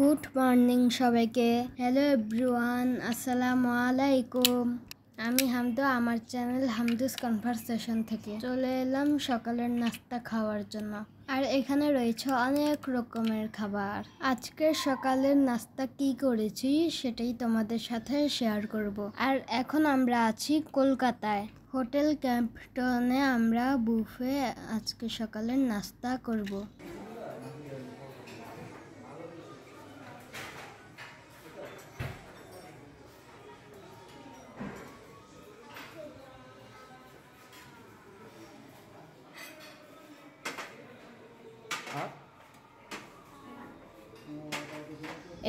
good morning সবাইকে hello everyone আসসালামু আলাইকুম আমি হামদো আমার চ্যানেল হামদুস কনভারসেশন থেকে চলে এলাম সকালের নাস্তা খাওয়ার জন্য আর এখানে রয়েছে অনেক রকমের খাবার আজকে সকালের নাস্তা কি করেছি সেটাই তোমাদের সাথে শেয়ার করব আর এখন আমরা আছি কলকাতায় হোটেল ক্যাম্পটনে আমরা বুফে আজকে সকালের নাস্তা করব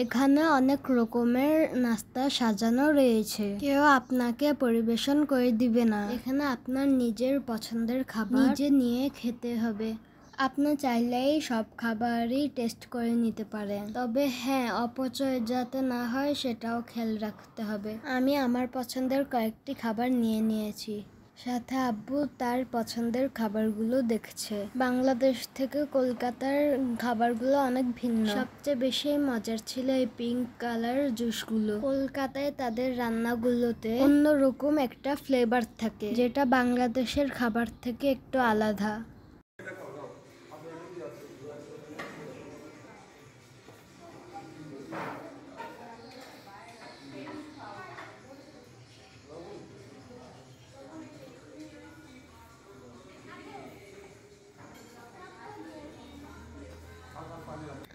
এখানে অনেক রকমের নাস্তা সাজানো রয়েছে কেউ আপনাকে পরিবেশন করে দিবে না এখানে আপনার নিজের পছন্দের খাবার নিজে নিয়ে খেতে হবে আপনি চাইলেই সব খাবারই টেস্ট করে নিতে পারেন তবে হ্যাঁ অপচয় যাতে না হয় সেটাও খেয়াল রাখতে হবে আমি আমার পছন্দের কয়েকটি খাবার নিয়ে নিয়েছি সাথে আব্বু তার পছন্দের খাবারগুলো দেখছে বাংলাদেশ থেকে কলকাতার খাবারগুলো অনেক ভিন্ন সবচেয়ে বেশি মজার ছিল এই পিঙ্ক কালার জুসগুলো কলকাতায় তাদের রান্নাগুলোতে অন্যরকম একটা ফ্লেভার থাকে যেটা বাংলাদেশের খাবার থেকে একটু আলাদা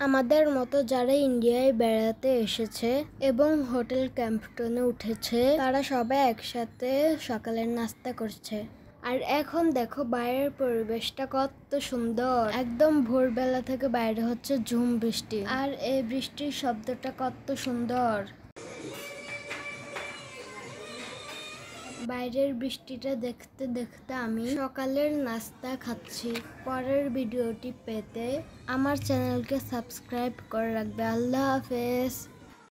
আমাদের মতো যারা ইন্ডিয়ায় বেড়াতে এসেছে এবং হোটেল ক্যাম্পটনে উঠেছে তারা সবাই একসাথে সকালের নাস্তা করছে আর এখন দেখো বাইরের পরিবেশটা কত সুন্দর একদম ভোরবেলা থেকে বাইরে হচ্ছে ঝুম বৃষ্টি আর এই বৃষ্টির শব্দটা কত সুন্দর বাইরের বৃষ্টিটা দেখতে দেখতে আমি সকালের নাস্তা খাচ্ছি পরের ভিডিওটি পেতে আমার চ্যানেলকে সাবস্ক্রাইব করে রাখবে আল্লাহ হাফেজ